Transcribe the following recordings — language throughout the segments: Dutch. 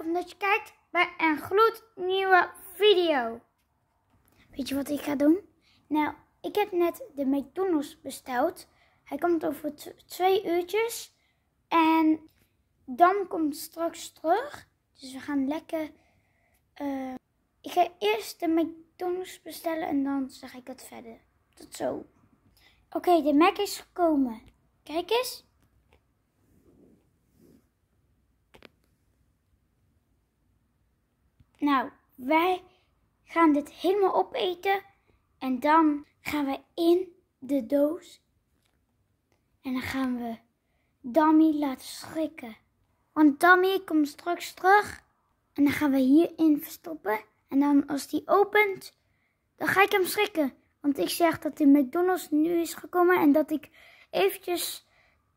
omdat je kijkt bij een gloednieuwe video. Weet je wat ik ga doen? Nou, ik heb net de McDonald's besteld. Hij komt over twee uurtjes. En dan komt straks terug. Dus we gaan lekker... Eh, ik ga eerst de McDonald's bestellen en dan zeg ik het verder. Tot zo. Oké, de Mac is gekomen. Kijk eens. Nou, wij gaan dit helemaal opeten. En dan gaan we in de doos. En dan gaan we Dammy laten schrikken. Want Dammy komt straks terug. En dan gaan we hierin verstoppen. En dan als die opent, dan ga ik hem schrikken. Want ik zeg dat de McDonald's nu is gekomen en dat ik eventjes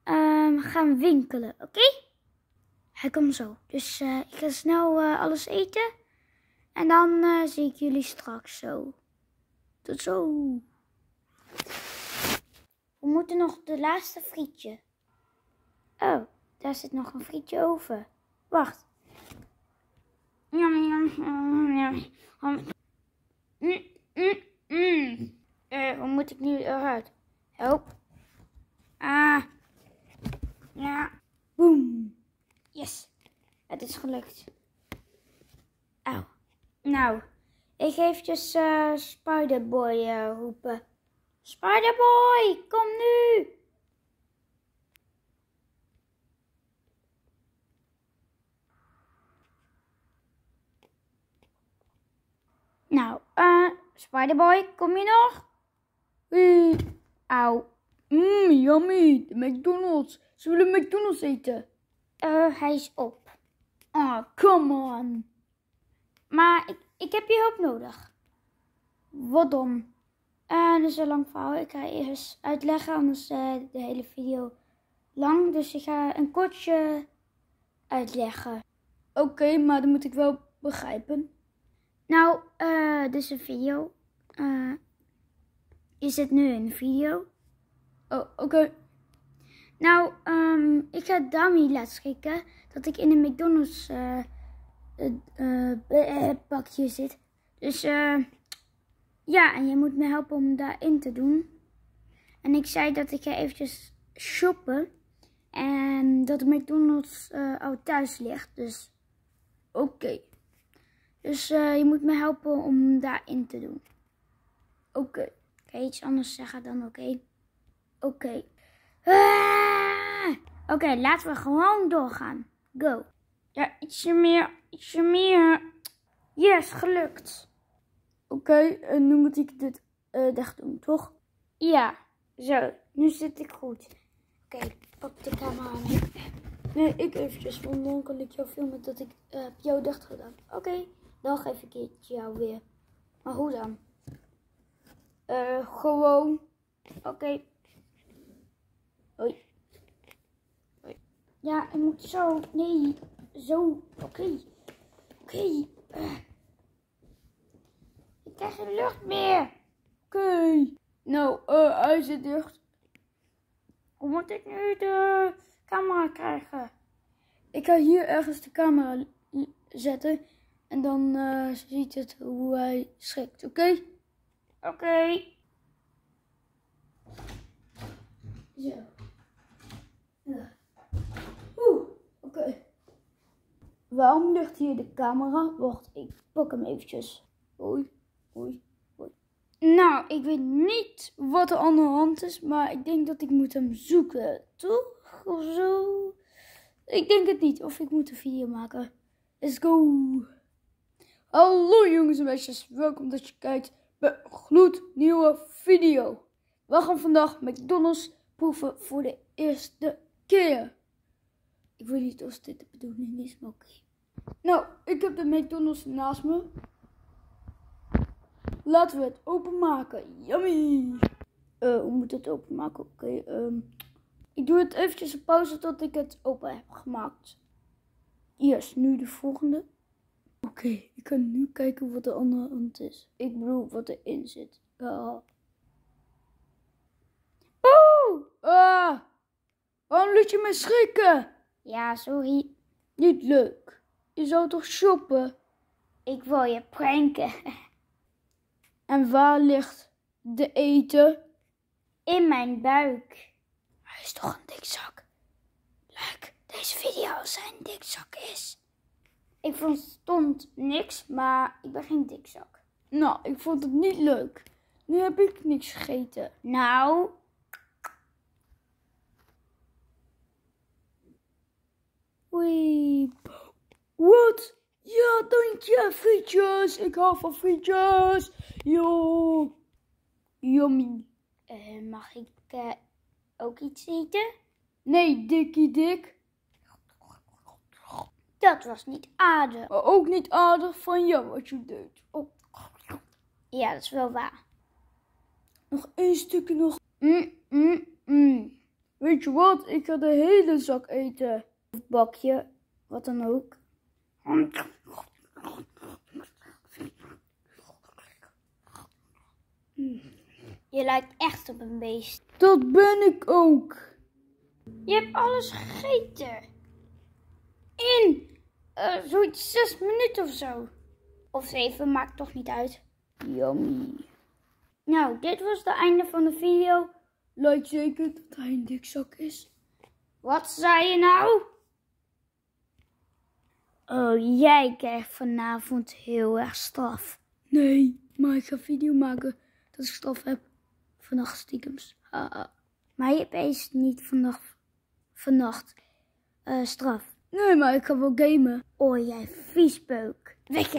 um, ga winkelen, oké? Hij komt zo. Dus eh, ik ga snel eh, alles eten. En dan eh, zie ik jullie straks zo. Tot zo. We moeten nog de laatste frietje. Oh, daar zit nog een frietje over. Wacht. Jam jam jam. Eh, Mm, moet ik nu eruit? Help. Ah. Ja. Boom. Yes. Het is gelukt. Oh. Nou, ik geef eventjes dus, uh, eh, Spiderboy eh, roepen. Spiderboy, kom nu! Nou, uh, Spiderboy, kom je nog? Au. Au! Mmm, yummy, de McDonald's. Ze willen McDonald's eten. Eh, hij is op. Ah, oh, come on. Maar ik, ik heb je hulp nodig. Wat dom. Uh, eh, dat is een lang verhaal. Ik ga eerst uitleggen, anders is eh, de hele video lang. Dus ik ga een kortje uitleggen. Oké, maar dat moet ik wel begrijpen. Nou, uh, dit is een video. is het nu een video? Oh, oké. Okay. Nou, ehm, ik ga daarmee laten schikken dat ik in de McDonald's het eh, eh, pakje zit. Dus eh, ja, en je moet me helpen om daarin te doen. En ik zei dat ik ga eventjes shoppen. En dat de McDonald's uh, al thuis ligt. Dus oké. Dus je moet me helpen om daarin te doen. Oké. Okay. Kan je iets anders zeggen dan oké? Oké. Ah! Oké, laten we gewoon doorgaan. Go. Ja, ietsje meer, ietsje meer. Yes, gelukt. Oké, en eh, nu moet ik dit dicht eh, doen, toch? Ja, zo. Nu zit ik goed. Oké, pak de camera mee. Nee, ik eventjes, want dan kan ik jou filmen dat ik eh, jou dicht gedaan. Oké, dan geef ik het jou weer. Maar hoe dan? eh gewoon. Oké. Hoi. Hoi. Ja, ik moet zo. Nee. Zo, oké. Oké. Ik krijg geen lucht meer. Oké. Nou, uh, hij zit dicht. Hoe moet ik nu de camera krijgen? Ik ga hier ergens de camera zetten. En dan eh, ziet het hoe hij schrikt, oké? Oké. Zo. Oeh, oké. Waarom ligt hier de camera? Wacht, ik pak hem eventjes. Oei, oei, oei. Nou, ik weet niet wat er aan de hand is, maar ik denk dat ik moet hem zoeken, toch? Of zo? Ik denk het niet, of ik moet een video maken. Let's go! Hallo jongens en meisjes, welkom dat je kijkt bij een gloednieuwe video. We gaan vandaag McDonald's proeven voor de eerste keer. Ik weet niet of dit de bedoeling is, maar oké. Nou, ik heb de McDonald's naast me. Laten we het openmaken. Yummy! Uh, hoe moet het openmaken? Oké, okay, ehm, ik doe het eventjes een pauze tot ik het open heb gemaakt. yes, nu de volgende. Oké, ik kan nu kijken wat de andere hand is. Ik bedoel, wat erin zit. Uh. Oh! Ah! Waarom liet je me schrikken? Ja, sorry. Niet leuk. Je zou toch shoppen? Ik wil je pranken. En waar ligt de eten? In mijn buik. Hij is toch een dikzak? Leuk, deze video als hij een dikzak is. Ik verstond niks, maar ik ben geen dikzak. Nou, ik vond het niet leuk. Nu heb ik niks gegeten. Nou, Wee. Wat? Ja, dank je, frietjes. Ik hou van frietjes. Jo. Yummy. Eh, mag ik eh, ook iets eten? Nee, dikkie dik. Dat was niet aardig. Maar oh, ook niet aardig van jou wat je deed. Oh. Ja, dat is wel waar. Nog één stukje nog. Mm, mm, mm. Weet je wat? Ik ga de hele zak eten. Of bakje, wat dan ook. Je lijkt echt op een beest. Dat ben ik ook. Je hebt alles gegeten. In uh, zoiets zes minuten of zo. Of zeven, maakt toch niet uit. Yummy. Nou, dit was het einde van de video. Lijkt zeker dat hij een dikzak is. Wat zei je nou? Oh, jij krijgt vanavond heel erg straf. Nee, maar ik ga video maken dat ik straf heb. Vannacht stiekems. Haha. Maar je hebt niet vannacht, eh, straf. Nee, maar ik ga wel gamen. Oh, jij viesbeuk. Weg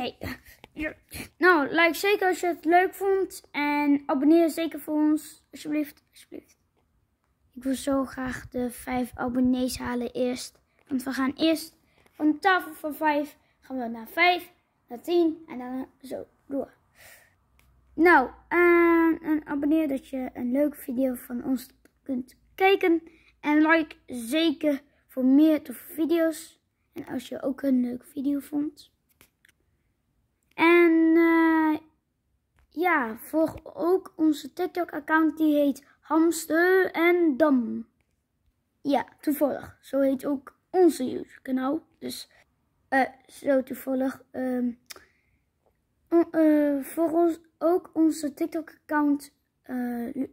Nou, like zeker als je het leuk vond. En abonneer zeker voor ons. Alsjeblieft, alsjeblieft. Ik wil zo graag de 5 abonnees halen eerst. Want we gaan eerst van tafel van 5 gaan we naar 5, naar 10 en dan zo door. Nou, eh, en abonneer dat je een leuke video van ons kunt kijken. En like zeker voor meer toffe video's. En als je ook een leuke video vond. En uh, ja, volg ook onze TikTok-account. Die heet Hamster en Dam. Ja, toevallig. Zo heet ook onze YouTube-kanaal. Dus eh, zo toevallig. Um, voor ons ook onze TikTok-account eh,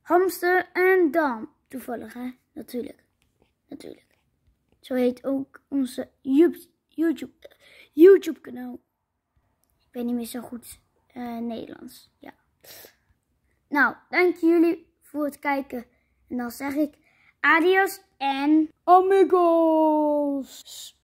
Hamster en Dam. Toevallig, hè? Natuurlijk. Natuurlijk. Zo heet ook onze YouTube-kanaal. YouTube Ik weet niet meer zo goed Nederlands. Ja. Nou, dank jullie voor het kijken. En dan zeg ik Adios and amigos.